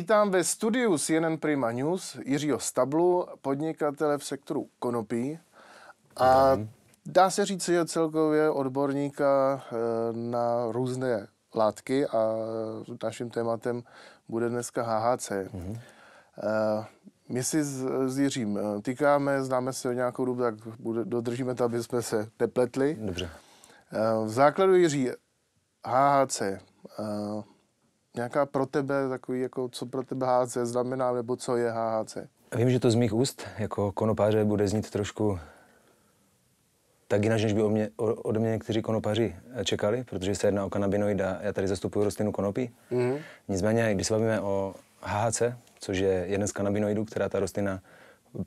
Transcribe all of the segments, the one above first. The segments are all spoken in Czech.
Vítám ve studiu CNN Prima News Jiřího Stablu, podnikatele v sektoru konopí a dá se říct, že je celkově odborníka eh, na různé látky a naším tématem bude dneska HHC. Mm-hmm. Eh, my si s, s Jiřím eh, týkáme, známe se o nějakou dobu, tak bude, dodržíme to, aby jsme se nepletli. Dobře. V základu Jiří HHC nějaká pro tebe, takový jako co pro tebe HHC znamená, nebo co je HHC? Vím, že to z mých úst jako konopáře bude znít trošku tak jinak, než by o mě, od mě někteří konopáři čekali, protože se jedná o kanabinoid a já tady zastupuji rostlinu konopí. Mm-hmm. Nicméně, když se bavíme o HHC, což je jeden z kanabinoidů, která ta rostlina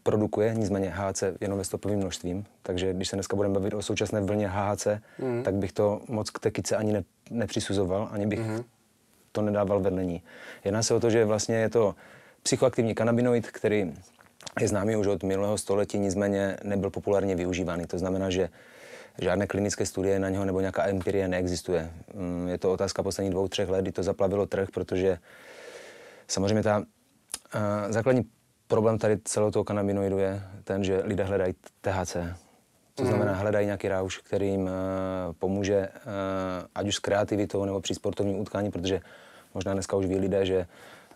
produkuje, nicméně HHC jenom ve stopovým množstvím, takže když se dneska budeme bavit o současné vlně HHC, mm-hmm. tak bych to moc k tekice ani ne, nepřisuzoval, ani bych mm-hmm to nedával vedlení. Jedná se o to, že vlastně je to psychoaktivní kanabinoid, který je známý už od minulého století, nicméně nebyl populárně využívaný. To znamená, že žádné klinické studie na něho nebo nějaká empirie neexistuje. Mm, je to otázka poslední dvou, třech let, kdy to zaplavilo trh, protože samozřejmě ta eh, základní problém tady celého toho kanabinoidu je ten, že lidé hledají THC, to mhm. znamená, hledají nějaký rauš, který jim eh, pomůže, eh, ať už s kreativitou nebo při sportovním utkání, protože možná dneska už ví lidé, že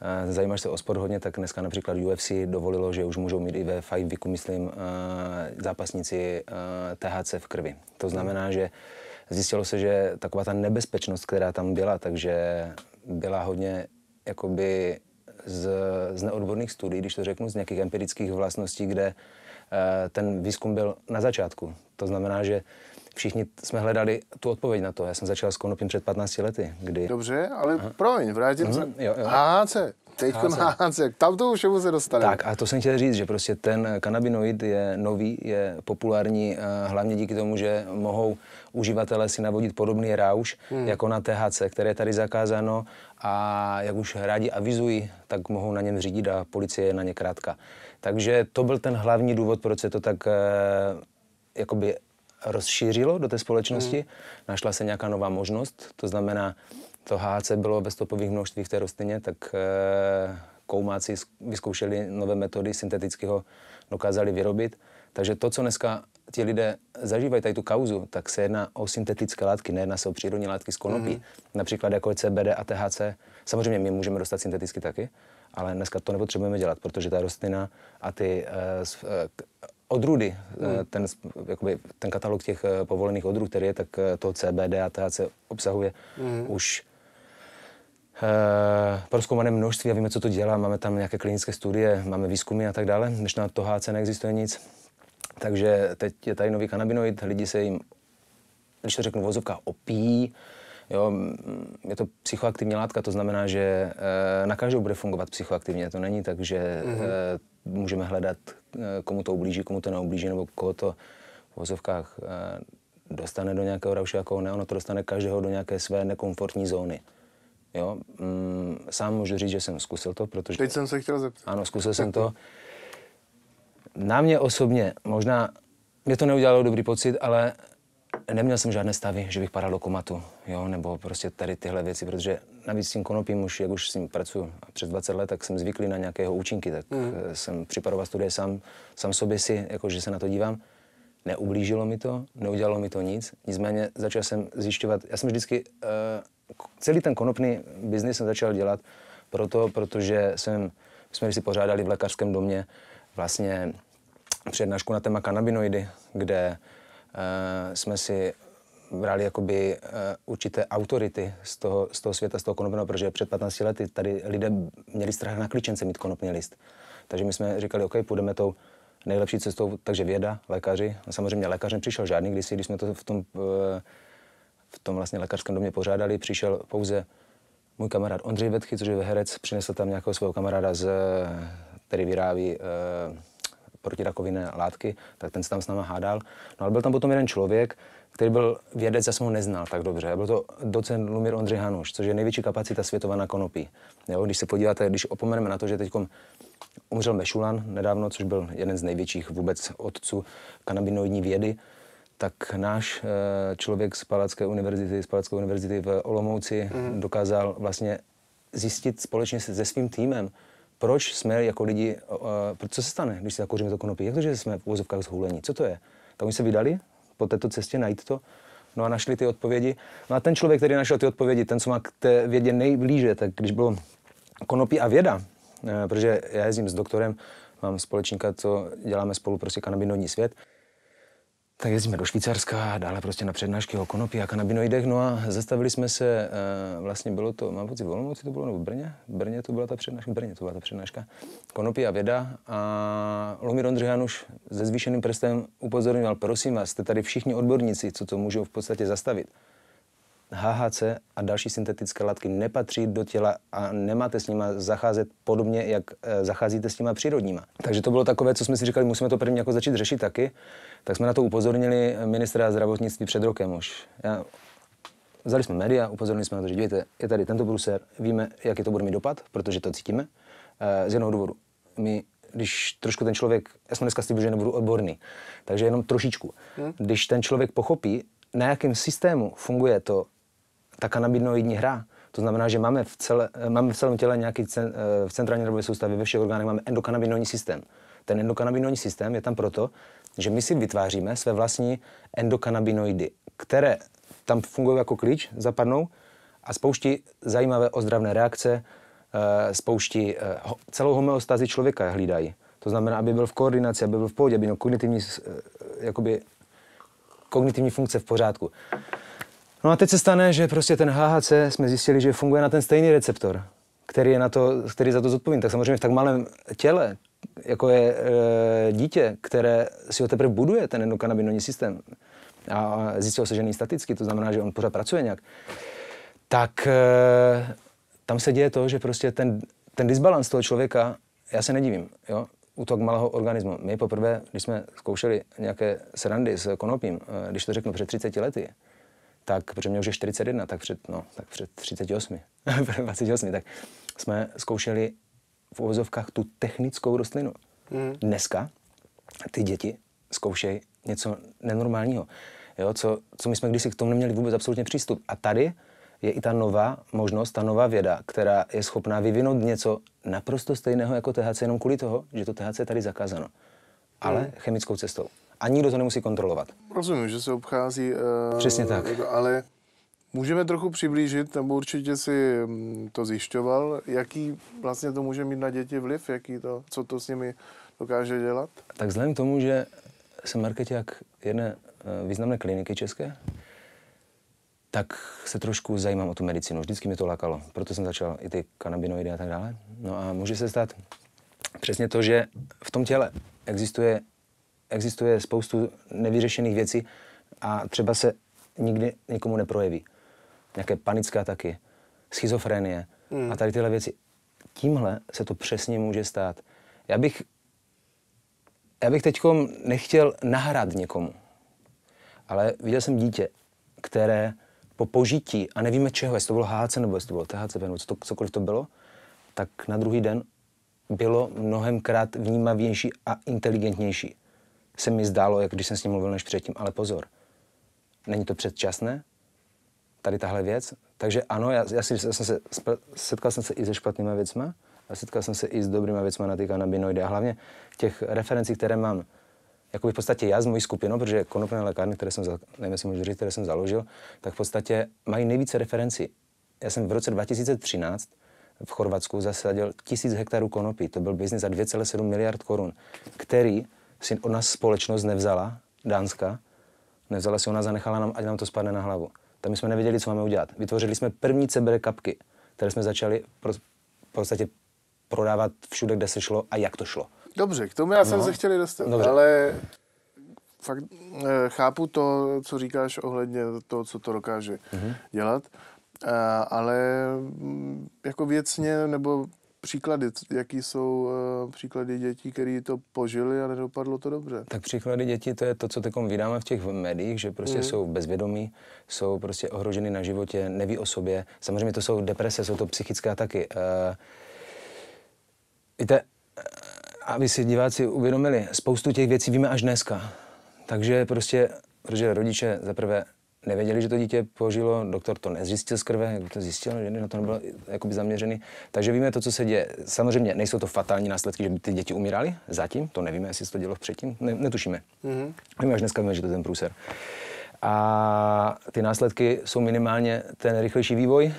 eh, zajímáš se o sport hodně, tak dneska například UFC dovolilo, že už můžou mít i ve fight weeku, myslím, zápasníci THC v krvi. To znamená, že zjistilo se, že taková ta nebezpečnost, která tam byla, takže byla hodně jakoby z, z neodborných studií, když to řeknu, z nějakých empirických vlastností, kde Eh, ten výzkum byl na začátku. To znamená, že všichni jsme hledali tu odpověď na to. Já jsem začal s konopím před 15 lety. Kdy... Dobře, ale Aha. promiň, vrátím mm-hmm. se. HHC. Teď Hanzek, tam to už se dostane. Tak a to jsem chtěl říct, že prostě ten kanabinoid je nový, je populární eh, hlavně díky tomu, že mohou uživatelé si navodit podobný rauš hmm. jako na THC, které je tady zakázáno a jak už rádi avizují, tak mohou na něm řídit a policie je na ně krátka. Takže to byl ten hlavní důvod, proč se to tak eh, jakoby rozšířilo do té společnosti. Hmm. Našla se nějaká nová možnost, to znamená, to HC bylo ve stopových množstvích v té rostlině, tak eh, koumáci vyzkoušeli nové metody syntetického, dokázali vyrobit. Takže to, co dneska ti lidé zažívají tady tu kauzu, tak se jedná o syntetické látky, nejedná se o přírodní látky z konopí. Mm-hmm. Například jako je CBD a THC. Samozřejmě my můžeme dostat synteticky taky, ale dneska to nepotřebujeme dělat, protože ta rostlina a ty uh, odrůdy, mm. ten, jakoby, ten katalog těch povolených odrůd, který je, tak to CBD a THC obsahuje, mm. už Eh, proskoumané množství a víme, co to dělá. Máme tam nějaké klinické studie, máme výzkumy a tak dále, než na to HC neexistuje nic. Takže teď je tady nový kanabinoid, lidi se jim, když to řeknu vozovka, opíjí. Jo, je to psychoaktivní látka, to znamená, že eh, na každou bude fungovat psychoaktivně. To není tak, že mm-hmm. můžeme hledat, komu to ublíží, komu to neublíží, nebo koho to v vozovkách dostane do nějakého jako ne, ono to dostane každého do nějaké své nekomfortní zóny. Jo? Mm, sám můžu říct, že jsem zkusil to, protože... Teď jsem se chtěl zeptat. Ano, zkusil jsem to. Na mě osobně možná, mě to neudělalo dobrý pocit, ale neměl jsem žádné stavy, že bych padal do komatu, jo, nebo prostě tady tyhle věci, protože navíc s tím konopím už, jak už s ním pracuji přes 20 let, tak jsem zvyklý na nějakého účinky, tak mm. jsem připadoval studie sám, sám sobě si, jako že se na to dívám. Neublížilo mi to, neudělalo mi to nic, nicméně začal jsem zjišťovat, já jsem vždycky uh, celý ten konopný biznis jsem začal dělat proto, protože jsem, jsme si pořádali v lékařském domě vlastně přednášku na téma kanabinoidy, kde uh, jsme si brali jakoby uh, určité autority z toho, z toho světa, z toho konopného, protože před 15 lety tady lidé měli strach na klíčence mít konopný list. Takže my jsme říkali, OK, půjdeme tou nejlepší cestou, takže věda, lékaři. No samozřejmě lékař nepřišel žádný kdysi, když jsme to v tom uh, v tom vlastně lékařském domě pořádali. Přišel pouze můj kamarád Ondřej Vetchy, což je herec, přinesl tam nějakého svého kamaráda, z, který vyrábí e, protirakovinné látky, tak ten se tam s náma hádal. No ale byl tam potom jeden člověk, který byl vědec, já jsem ho neznal tak dobře. Byl to docent Lumír Ondřej Hanuš, což je největší kapacita světová na konopí. Jo, když se podíváte, když opomeneme na to, že teď umřel Mešulan nedávno, což byl jeden z největších vůbec otců kanabinoidní vědy, tak náš eh, člověk z Palacké univerzity, z Palacké univerzity v Olomouci mm. dokázal vlastně zjistit společně se, se svým týmem, proč jsme jako lidi, uh, co se stane, když si zakouříme to konopí, jak to, že jsme v úvozovkách zhulení, co to je? Tak oni se vydali po této cestě najít to, no a našli ty odpovědi. No a ten člověk, který našel ty odpovědi, ten, co má k té vědě nejblíže, tak když bylo konopí a věda, uh, protože já jezdím s doktorem, mám společníka, co děláme spolu prostě kanabinoidní svět, tak jezdíme do Švýcarska, dále prostě na přednášky o konopí a kanabinoidech. No a zastavili jsme se, eh, vlastně bylo to, mám pocit, volno, to bylo, nebo v Brně? V Brně to byla ta přednáška, v Brně to byla ta přednáška. Konopí a věda. A Ondřihan už se zvýšeným prstem upozorňoval, prosím vás, jste tady všichni odborníci, co to můžou v podstatě zastavit. HHC a další syntetické látky nepatří do těla a nemáte s nima zacházet podobně, jak eh, zacházíte s těma přírodníma. Takže to bylo takové, co jsme si říkali, musíme to první jako začít řešit taky. Tak jsme na to upozornili ministra zdravotnictví před rokem už. Já Vzali jsme média, upozornili jsme na to, že dívejte, je tady tento bruser, víme, jaký to bude mít dopad, protože to cítíme. Eh, z jednoho důvodu. My když trošku ten člověk, já jsem dneska slíbil, že nebudu odborný, takže jenom trošičku. Hmm. Když ten člověk pochopí, na jakém systému funguje to ta kanabinoidní hra, to znamená, že máme v, celé, máme v celém těle nějaký cen, eh, v centrální nervové soustavě, ve všech orgánech máme endokanabinoidní systém. Ten endokanabinoidní systém je tam proto, že my si vytváříme své vlastní endokanabinoidy, které tam fungují jako klíč, zapadnou a spouští zajímavé ozdravné reakce, eh, spouští eh, celou homeostázi člověka hlídají. To znamená, aby byl v koordinaci, aby byl v pohodě, aby měl kognitivní, jakoby, kognitivní funkce v pořádku. No a teď se stane, že prostě ten HHC jsme zjistili, že funguje na ten stejný receptor, který je na to, který za to zodpovím. Tak samozřejmě v tak malém těle, jako je e, dítě, které si ho teprve buduje, ten endokannabinoidní systém, a zjistilo se, že není staticky, to znamená, že on pořád pracuje nějak, tak e, tam se děje to, že prostě ten, ten disbalans toho člověka, já se nedivím, jo, u toho malého organismu. My poprvé, když jsme zkoušeli nějaké srandy s konopím, eh, když to řeknu před 30 lety, tak, protože mě už je 41, tak před, no, tak před 38, 28, tak jsme zkoušeli v uvozovkách tu technickou rostlinu. Mm. Dneska ty děti zkoušej něco nenormálního, jo, co, co my jsme kdysi k tomu neměli vůbec absolutně přístup. A tady je i ta nová možnost, ta nová věda, která je schopná vyvinout něco naprosto stejného jako THC jenom kvůli toho, že to THC je tady zakázáno, ale mm. chemickou cestou a nikdo to nemusí kontrolovat. Rozumím, že se obchází. Uh, Přesně tak. Jako, ale můžeme trochu přiblížit, nebo určitě si mm, to zjišťoval, jaký vlastně to může mít na děti vliv, jaký to, co to s nimi dokáže dělat? Tak vzhledem k tomu, že jsem jak jedné eh, významné kliniky české, tak se trošku zajímám o tu medicínu. Vždycky mi to lákalo, proto jsem začal i ty kanabinoidy a tak dále. No a může se stát přesně to, že v tom těle existuje existuje spoustu nevyřešených věcí a třeba se nikdy nikomu neprojeví. Nějaké panické ataky, schizofrenie mm. a tady tyhle věci. Tímhle se to přesně může stát. Já bych, já bych teď nechtěl nahrát někomu, ale viděl jsem dítě, které po požití, a nevíme čeho, jestli to bylo HC nebo jestli to bylo THC, nebo co to, cokoliv to bylo, tak na druhý den bylo mnohemkrát vnímavější a inteligentnější se mi zdálo, jak když jsem s ním mluvil než předtím, ale pozor, není to předčasné, tady tahle věc. Takže ano, já, já, si, já jsem se, setkal jsem se i se špatnýma věcma, a setkal jsem se i s dobrýma věcma na ty kanabinoidy. A hlavně těch referencí, které mám, jako v podstatě já s mojí skupinou, no, protože konopné lékárny, které jsem, nevím, jestli můžu říct, které jsem založil, tak v podstatě mají nejvíce referencí. Já jsem v roce 2013 v Chorvatsku zasadil tisíc hektarů konopí. To byl biznis za 2,7 miliard korun, který si od nás společnost nevzala, Dánska, nevzala si ona, zanechala nám, ať nám to spadne na hlavu. Tam jsme nevěděli, co máme udělat. Vytvořili jsme první CBD kapky, které jsme začali pro, v podstatě prodávat všude, kde se šlo a jak to šlo. Dobře, k tomu já jsem no. se chtěl dostat, Dobře. ale fakt eh, chápu to, co říkáš ohledně toho, co to dokáže mm-hmm. dělat, a, eh, ale mm, jako věcně nebo příklady, jaký jsou uh, příklady dětí, které to požili a nedopadlo to dobře? Tak příklady dětí, to je to, co takom vydáme v těch médiích, že prostě mm. jsou bezvědomí, jsou prostě ohroženy na životě, neví o sobě. Samozřejmě to jsou deprese, jsou to psychické ataky. Uh, víte, eh, aby si diváci uvědomili, spoustu těch věcí víme až dneska. Takže prostě, protože rodiče zaprvé nevěděli, že to dítě požilo, doktor to nezjistil z krve, to zjistil, že na to nebyl jakoby zaměřený. Takže víme to, co se děje. Samozřejmě nejsou to fatální následky, že by ty děti umíraly, zatím, to nevíme, jestli se to dělo předtím, ne, netušíme. Mm-hmm. Víme až dneska, víme, že to je ten průser. A ty následky jsou minimálně ten rychlejší vývoj,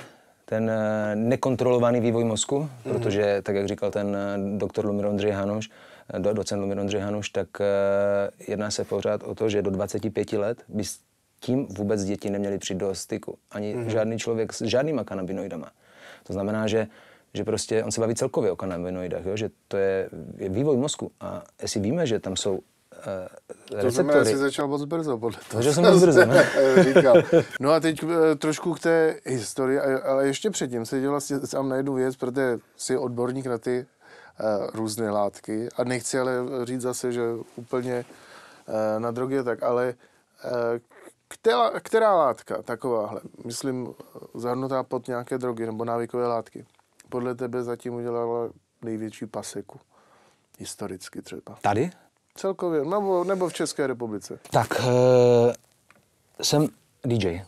ten eh, nekontrolovaný vývoj mozku, mm-hmm. protože, tak jak říkal ten eh, doktor Lumír Ondřej Hanoš, eh, docent Lumír Ondřej Hanuš, tak jedná se pořád o to, že do 25 let by tím vůbec děti neměly přijít do styku. Ani mm-hmm. žádný člověk s žádnýma kanabinoidama. To znamená, že že prostě on se baví celkově o kanabinoidech, jo? že to je, je vývoj mozku. A jestli víme, že tam jsou uh, to znamená, že začal moc brzo, podle toho. Že jsem moc brzo, ne? Eh, říkal. No a teď uh, trošku k té historii, ale ještě předtím se dělal vlastně sám na jednu věc, protože jsi odborník na ty uh, různé látky a nechci ale říct zase, že úplně uh, na drogy tak, ale která, která látka takováhle, myslím, zahrnutá pod nějaké drogy nebo návykové látky, podle tebe zatím udělala největší paseku? Historicky třeba. Tady? Celkově, nebo, nebo v České republice. Tak, e, jsem DJ.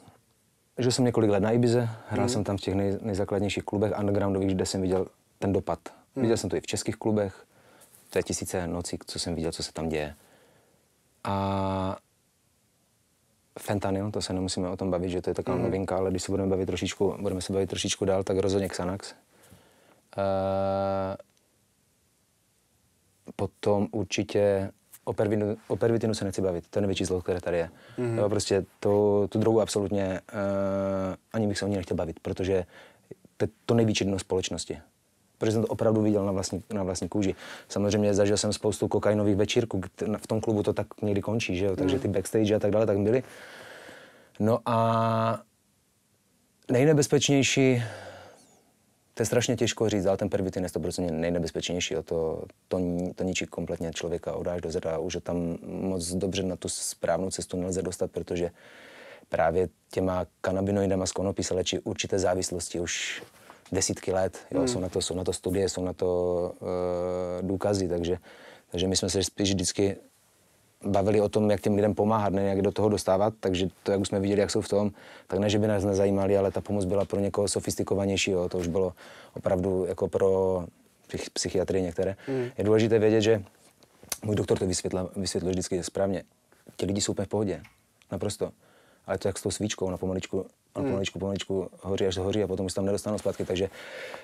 Žil jsem několik let na Ibize, hrál mm. jsem tam v těch nej, nejzákladnějších klubech undergroundových, kde jsem viděl ten dopad. Mm. Viděl jsem to i v českých klubech, to je tisíce nocí, co jsem viděl, co se tam děje. A fentanyl, to se nemusíme o tom bavit, že to je taková mm. novinka, ale když se budeme bavit trošičku, budeme se bavit trošičku dál, tak rozhodně Xanax. Uh, potom určitě o, pervinu, o pervitinu se nechci bavit, to je největší zlo, které tady je. Mm-hmm. prostě to, tu druhou absolutně uh, ani bych se o ní nechtěl bavit, protože to je to největší dno společnosti protože jsem to opravdu viděl na vlastní, na vlastní kůži. Samozřejmě zažil jsem spoustu kokainových večírků, v tom klubu to tak někdy končí, že jo? takže mm. ty backstage a tak dále tak byly. No a nejnebezpečnější, to je strašně těžko říct, ale ten pervitin je 100% nejnebezpečnější. To, to, to ničí kompletně člověka, odáš do zrda, už tam moc dobře na tu správnou cestu nelze dostat, protože právě těma kanabinoidama z konopí se léčí určité závislosti. Už desítky let. Jo, hmm. jsou, na to, jsou na to studie, jsou na to uh, důkazy, takže, takže my jsme se spíš vždycky bavili o tom, jak těm lidem pomáhat, ne jak do toho dostávat, takže to, jak už jsme viděli, jak jsou v tom, tak ne, že by nás nezajímali, ale ta pomoc byla pro někoho sofistikovanějšího, to už bylo opravdu jako pro psychiatry některé. Hmm. Je důležité vědět, že můj doktor to vysvětlil, vysvětlil vždycky správně. Ti lidi jsou úplně v pohodě, naprosto. Ale to jak s tou svíčkou, na pomaličku a hmm. pomaličku, pomaličku hoří až hoří a potom už tam nedostanou zpátky. Takže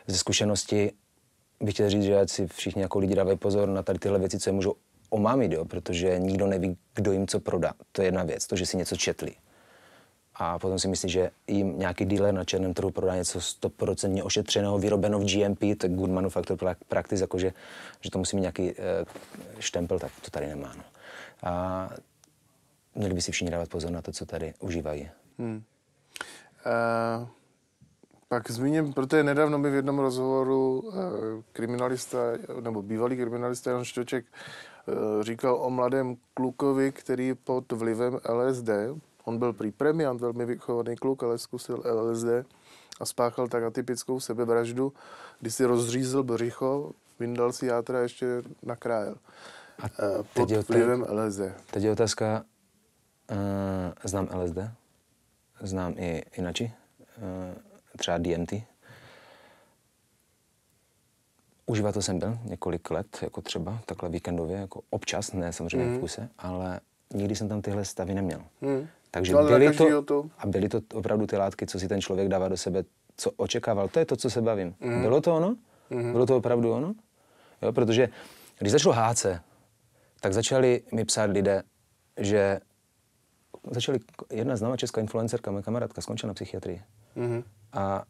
ze zkušenosti bych chtěl říct, že ať si všichni jako lidi dávají pozor na tady tyhle věci, co je můžou omámit, jo, protože nikdo neví, kdo jim co prodá. To je jedna věc, to, že si něco četli. A potom si myslí, že jim nějaký dealer na černém trhu prodá něco stoprocentně ošetřeného, vyrobeno v GMP, to je good manufacture practice, jakože že to musí mít nějaký uh, štempel, tak to tady nemá. No. A měli by si všichni dávat pozor na to, co tady užívají. Hmm. Eh, pak zmíním, protože nedávno mi v jednom rozhovoru eh, kriminalista, nebo bývalý kriminalista Jan Štoček eh, říkal o mladém klukovi, který pod vlivem LSD, on byl prý premiant, velmi vychovaný kluk, ale zkusil LSD a spáchal tak atypickou sebevraždu, kdy si rozřízl břicho, vyndal si játra a ještě nakrájel. A pod vlivem LSD. Teď je otázka, uh, znám LSD? znám i inači, eh, třeba DMT. Uživatel jsem byl několik let, jako třeba takhle víkendově, jako občas, ne samozřejmě mm. v hmm. kuse, ale nikdy jsem tam tyhle stavy neměl. Mm. Takže to byly to, to, a byly to opravdu ty látky, co si ten člověk dává do sebe, co očekával. To je to, co se bavím. Mm. Bylo to ono? Mm. Bylo to opravdu ono? Jo, protože když začalo HC, tak začali mi psát lidé, že začali, jedna známá česká influencerka, moje kamarádka, skončila na psychiatrii. Mm-hmm. A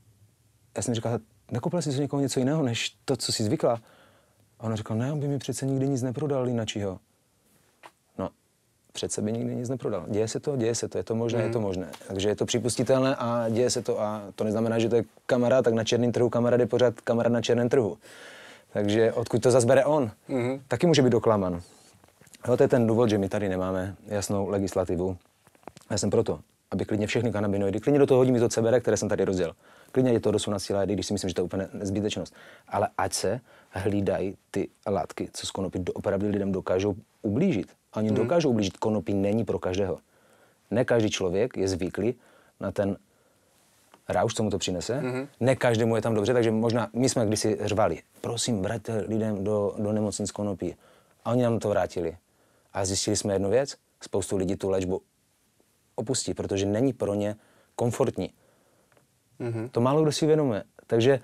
já jsem říkal, nekoupila jsi si někoho něco jiného, než to, co jsi zvykla? A ona říkala, ne, on by mi přece nikdy nic neprodal čiho. No, přece by nikdy nic neprodal. Děje se to, děje se to, je to možné, mm. je mhm. to možné. Takže je to připustitelné a děje se to a to neznamená, že to je kamarád, tak na černém trhu kamarád je pořád kamarád na černém trhu. Takže odkud to zase bere on, mm. taky může být doklaman. No, to je ten důvod, že my tady nemáme jasnou legislativu. Já jsem proto, aby klidně všechny kanabinoidy, klidně do toho hodím i to CBD, které jsem tady rozděl. Klidně je to do na let, když si myslím, že to je úplně nezbytečnost. Ale ať se hlídají ty látky, co z konopí opravdu lidem dokážou ublížit. Ani oni hmm. dokážou ublížit. Konopí není pro každého. Ne každý člověk je zvyklý na ten rauš, co mu to přinese. Mm-hmm. Ne každému je tam dobře, takže možná my jsme kdysi řvali. Prosím, vraťte lidem do, do nemocnic konopí. A oni nám to vrátili. A zjistili jsme jednu věc. Spoustu lidí tu léčbu opustí, protože není pro ně komfortní. Mm-hmm. To málo kdo si uvědomuje. Takže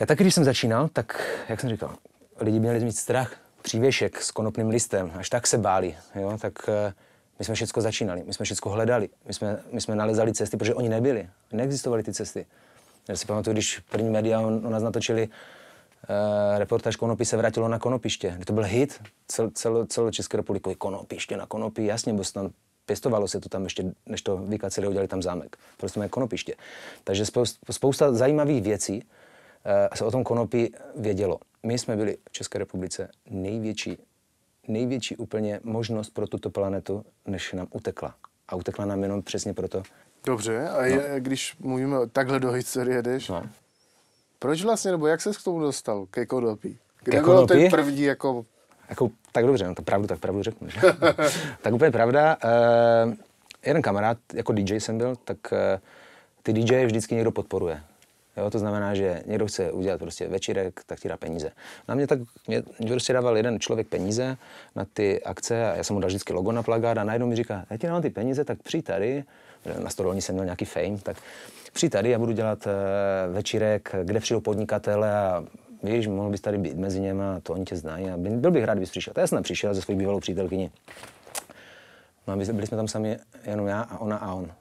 já taky, když jsem začínal, tak, jak jsem říkal, lidi měli mít strach, přívěšek s konopným listem, až tak se báli, jo, tak eh, my jsme všechno začínali, my jsme všechno hledali, my jsme, my jsme nalezali cesty, protože oni nebyli, neexistovaly ty cesty. Já si pamatuju, když první média o nás natočili uh, reportáž Konopy se vrátilo na konopiště. To byl hit cel, cel, celo České republiky. Konopiště na konopí, jasně, byl tam pěstovalo se to tam ještě, než to vykacili, udělali tam zámek. Prostě mají konopiště. Takže spousta zajímavých věcí eh, se o tom konopí vědělo. My jsme byli v České republice největší, největší úplně možnost pro tuto planetu, než nám utekla. A utekla nám jenom přesně proto. Dobře, a no. je, když mluvíme takhle do historie, jdeš, no. proč vlastně, nebo jak ses k tomu dostal, ke konopí? Kde ke bylo konopí? ten první jako jako, tak dobře, no to pravdu, tak pravdu řeknu. Že? tak úplně pravda. Uh, jeden kamarád, jako DJ jsem byl, tak uh, ty DJ vždycky někdo podporuje. Jo, to znamená, že někdo chce udělat prostě večírek, tak ti dá peníze. Na mě tak mě, mě prostě dával jeden člověk peníze na ty akce a já jsem mu dal vždycky logo na plagát a najednou mi říká, já ti dám ty peníze, tak přijď tady, na Stodolní jsem měl nějaký fame, tak přijď tady, já budu dělat eh, večírek, kde přijdou podnikatele a víš, mohl bys tady být mezi něma, to oni tě znají a byl bych rád, kdybys přišel. To já jsem přišel ze svojí bývalou přítelkyni. No byli jsme tam sami jenom já a ona a on.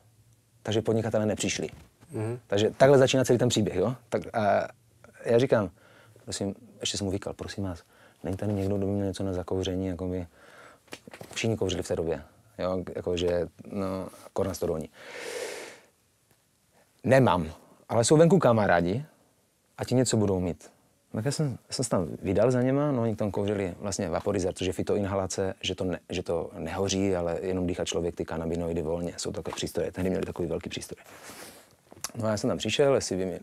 Takže podnikatelé nepřišli. Mm-hmm. Takže takhle začíná celý ten příběh, jo? Tak, a já říkám, prosím, ještě jsem mu říkal, prosím vás, není tady někdo, kdo by měl něco na zakouření, jako by všichni kouřili v té době, jo, jakože, no, korna oni. Nemám, ale jsou venku kamarádi a ti něco budou mít tak já jsem, jsem se tam vydal za něma, no oni tam kouřili vlastně vaporizer, což je fitoinhalace, že to, ne, že to nehoří, ale jenom dýchá člověk ty kanabinoidy volně, jsou takové přístroje, tehdy měli takový velký přístroj. No a já jsem tam přišel, jestli by mě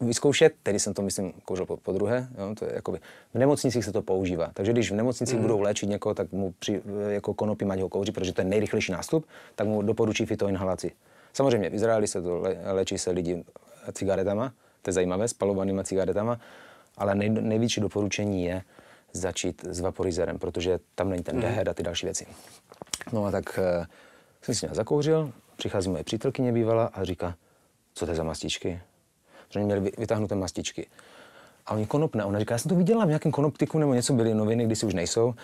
vyzkoušet, tedy jsem to, myslím, kouřil po, po druhé, jo, to je jakoby, v nemocnicích se to používá, takže když v nemocnicích mm. budou léčit někoho, tak mu při, jako konopí mať ho kouří, protože to je nejrychlejší nástup, tak mu doporučí fitoinhalaci. Samozřejmě v Izraeli se to léčí se lidi cigaretama, to je zajímavé, spalovanýma cigaretama, ale nej, největší doporučení je začít s vaporizerem, protože tam není ten mhm. dehed a ty další věci. No a tak uh, jsem si zakouřil, přichází moje přítelkyně bývala a říká, co to je za mastičky? Že oni měli vytáhnuté mastičky. A oni konopné. Ona říká, já jsem to viděla v nějakém konoptiku nebo něco byly noviny, když si už nejsou,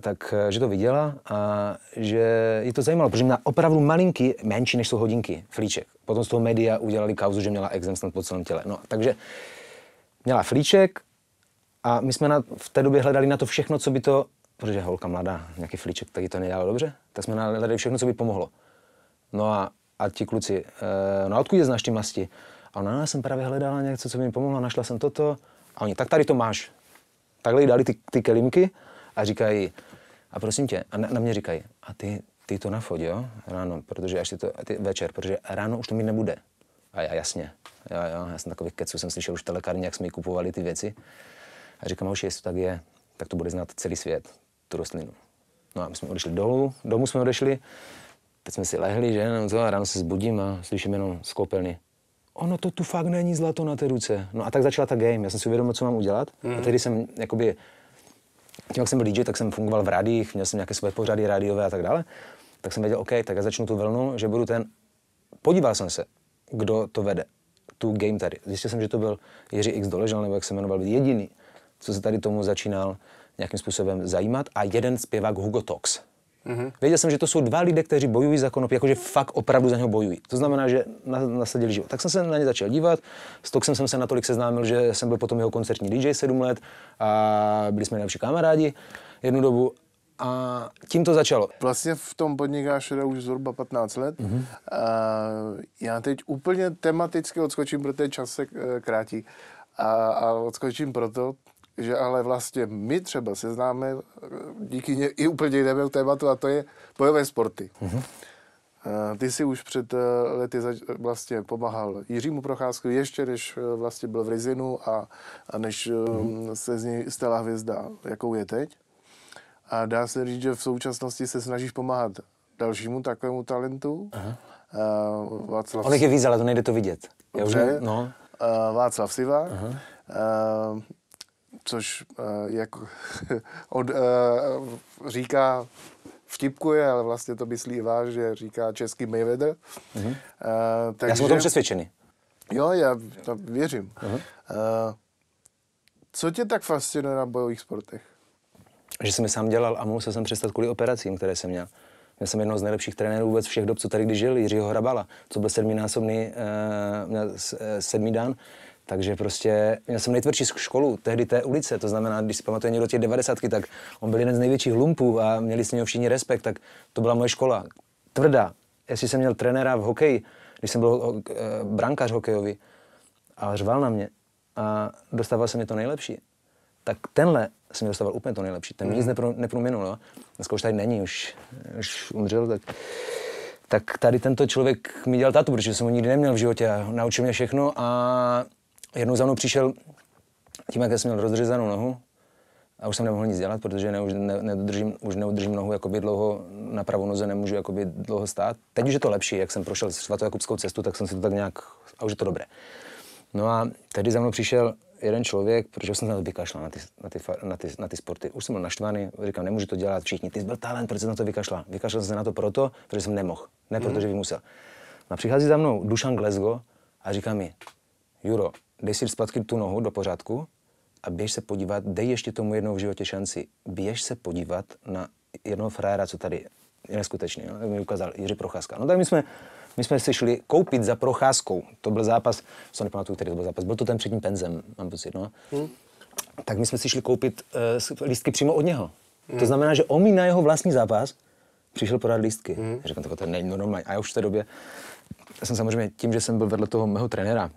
tak eh, že to viděla a že je to zajímalo, protože měla opravdu malinký, menší než jsou hodinky, flíček. Potom z toho média udělali kauzu, že měla exem snad po celém těle. No, takže měla flíček a my jsme na, v té době hledali na to všechno, co by to, protože holka mladá, nějaký flíček, tak to nedělalo dobře, tak jsme hledali všechno, co by pomohlo. No a, a ti kluci, e, no a odkud je znáš ty masti? A ona, no, jsem právě hledala něco, co by mi pomohlo, našla jsem toto. A oni, tak tady to máš. Takhle jí dali ty, ty kelimky a říkají, a prosím tě, a na, na mě říkají, a ty, ty to nafoď, jo, ráno, protože až ty to, ty, večer, protože ráno už to mít nebude. A já jasně, já, já, já jsem takový keců, jsem slyšel už v telekárně, jak jsme jí kupovali ty věci. A říkám, už jestli to tak je, tak to bude znát celý svět, tu rostlinu. No a my jsme odešli dolů, domů jsme odešli, teď jsme si lehli, že, jenom a ráno se zbudím a slyším jenom z koupelny. Ono to tu fakt není zlato na té ruce. No a tak začala ta game, já jsem si uvědomil, co mám udělat. Mm. A mhm. tehdy jsem, jakoby, tím, jak jsem byl DJ, tak jsem fungoval v rádiích, měl jsem nějaké své pořady rádiové a tak dále. Tak jsem věděl, OK, tak já začnu tu vlnu, že budu ten... Podíval jsem se, kdo to vede, tu game tady. Zjistil jsem, že to byl Jiří X Doležal, nebo jak se jmenoval, byl jediný, co se tady tomu začínal nějakým způsobem zajímat a jeden zpěvák Hugo Tox. Mm-hmm. Věděl jsem, že to jsou dva lidé, kteří bojují za konopí, jakože fakt opravdu za něho bojují. To znamená, že nasadili život. Tak jsem se na ně začal dívat. S Toxem jsem se natolik seznámil, že jsem byl potom jeho koncertní DJ 7 let a byli jsme nejlepší kamarádi jednu dobu a tím to začalo. Vlastně v tom podnikáš už zhruba 15 let. Mm-hmm. A já teď úplně tematicky odskočím, protože čas se eh, krátí. A, a odskočím proto, že ale vlastně my třeba se známe eh, díky ně, i úplně jinému tématu a to je bojové sporty. Mm-hmm. Ty jsi už před eh, lety vlastně pomáhal Jiřímu Procházku ještě, než vlastně byl v Rizinu a, a než mm-hmm. se z něj stala hvězda, jakou je teď. A dá se říct, že v současnosti se snažíš pomáhat dalšímu takovému talentu. Aha. Uh, Václav... On je víc, ale to nejde to vidět. Dobře. už no. uh, Václav Siva. Uh, což uh, jako od, uh, říká, vtipkuje, ale vlastně to myslí váš, že říká český Mayweather. Uh-huh. Uh, takže, já jsem o tom přesvědčený. Jo, já to věřím. Uh-huh. Uh, co tě tak fascinuje na bojových sportech? že jsem je sám dělal a mohl se jsem přestat kvůli operacím, které jsem měl. Měl jsem jedno z nejlepších trenérů vůbec všech dob, co tady kdy žil, Jiřího Hrabala, co byl sedminásobný, uh, měl eh, sedmý dan. Takže prostě měl jsem nejtvrdší školu tehdy té ulice, to znamená, když si pamatuje někdo těch devadesátky, tak on byl jeden z největších lumpů a měli s něho všichni respekt, tak to byla moje škola. Tvrdá. Jestli jsem měl trenéra v hokeji, když jsem byl uh, brankář hokejový a řval na mě a dostával jsem mi to nejlepší tak tenhle mi dostával úplně to nejlepší. Ten mm. nic nepro, neproměnul. Jo? Dneska už tady není, už, už umřel, tak tak tady tento člověk mi dělal tatu, protože jsem ho nikdy neměl v životě a naučil mě všechno a jednou za mnou přišel tím, jak jsem měl rozřezanou nohu a už jsem nemohl nic dělat, protože ne, už, ne, nedodržím, už neudržím nohu jakoby dlouho na pravou noze, nemůžu jakoby dlouho stát. Teď už je to lepší, jak jsem prošel svatojakubskou cestu, tak jsem si to tak nějak, a už je to dobré. No a tehdy za mnou přišel jeden člověk, protože jsem se vykašlal na ty, na, ty, na, ty, na ty sporty. Už jsem byl naštvaný, říkám, nemůžu to dělat všichni. Ty jsi byl talent, proč jsem na to vykašlal? Vykašlal jsem se na to proto, protože jsem nemohl, ne mm. protože bych musel. A přichází za mnou Dušan Glezgo a říká mi, Juro, dej si zpátky tu nohu do pořádku a běž se podívat, dej ještě tomu jednou v životě šanci. Běž se podívat na jednoho frajera, co tady je neskutečný. No? mi ukázal Jiří Procházka. No tak my jsme my jsme se šli koupit za procházkou. To byl zápas, co nepamatuju, který to byl zápas. Byl to ten před tím penzem, mám pocit, no. Hmm. Tak my jsme si šli koupit uh, lístky přímo od něho. Hmm. To znamená, že on mi na jeho vlastní zápas přišel podat lístky. Hmm. Řekl, to není normální. A já už v té době jsem samozřejmě tím, že jsem byl vedle toho mého trenéra,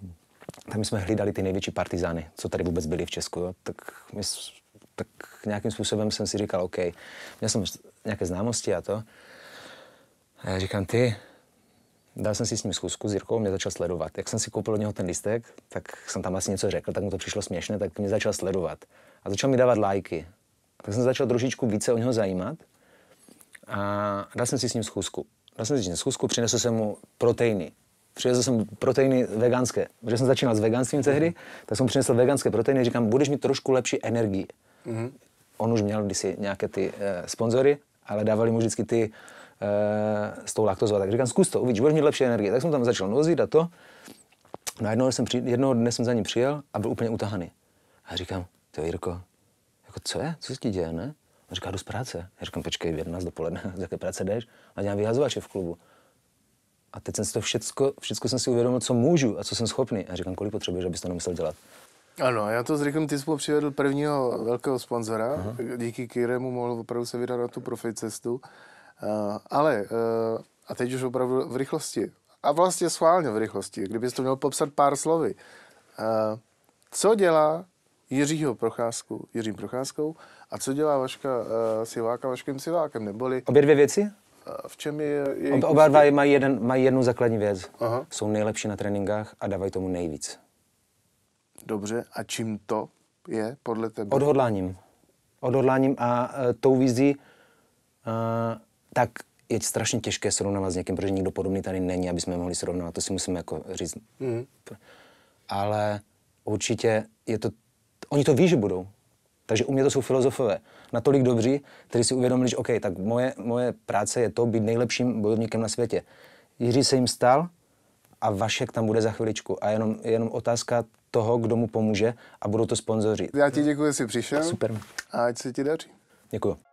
tam jsme hlídali ty největší partizány, co tady vůbec byli v Česku. Jo. Tak, my, tak nějakým způsobem jsem si říkal, OK, měl jsem nějaké známosti a to. A já říkám, ty, dal jsem si s ním zkusku, s Jirkou mě začal sledovat. Jak jsem si koupil od něho ten listek, tak jsem tam asi něco řekl, tak mu to přišlo směšné, tak mě začal sledovat. A začal mi dávat lajky. Tak jsem začal trošičku více o něho zajímat a dal jsem si s ním zkusku. Dal jsem si s ním zkusku, přinesl jsem mu proteiny. Přinesl jsem proteiny veganské, protože jsem začínal s veganstvím tehdy, tak jsem přinesl veganské proteiny, říkám, budeš mít trošku lepší energii. Mm-hmm. On už měl kdysi nějaké ty eh, sponzory, ale dávali mu vždycky ty s tou laktozou. Tak říkám, zkus to, uvidíš, budeš mít lepší energie. Tak jsem tam začal nozit a to. No jednoho, jsem při, jednoho dne jsem za ním přijel a byl úplně utahaný. A říkám, ty Jirko, jako co je, co se ti děje, ne? On říká, jdu z práce. Já říkám, počkej, v 11 dopoledne, z jaké práce jdeš? A dělám vyhazovače v klubu. A teď jsem si to všecko, všecko jsem si uvědomil, co můžu a co jsem schopný. A říkám, kolik potřebuješ, abys to nemusel dělat. Ano, já to s Ty jsi přivedl prvního velkého sponzora, díky kterému mohl opravdu se vydat na tu profi cestu. Eh, ale, eh, a teď už opravdu v rychlosti, a vlastně schválně v rychlosti, kdybyste to měl popsat pár slovy. Eh, co dělá Jiřího Procházku, Jiřím Procházkou a co dělá Vaška Siváka Vaškem Sivákem, neboli... Obě dvě věci? v čem je Ob, Oba dva mají, jeden, mají jednu základní věc. Aha. Jsou nejlepší na tréninkách a dávají tomu nejvíc. Dobře, a čím to je podle tebe? Odhodláním. Odhodláním a e, tou vizí, tak je strašně těžké srovnávat s někým, protože nikdo podobný tady není, aby jsme mohli srovnávat. To si musíme jako říct. Mm. Ale určitě je to, oni to ví, že budou. Takže u mě to jsou filozofové. Natolik dobří, kteří si uvědomili, že OK, tak moje, moje práce je to být nejlepším bojovníkem na světě. Jiří se jim stal a Vašek tam bude za chviličku. A jenom, jenom otázka toho, kdo mu pomůže a budou to sponzoři. Já ti děkuji, že jsi přišel. Super. A ať se ti daří. Děkuji.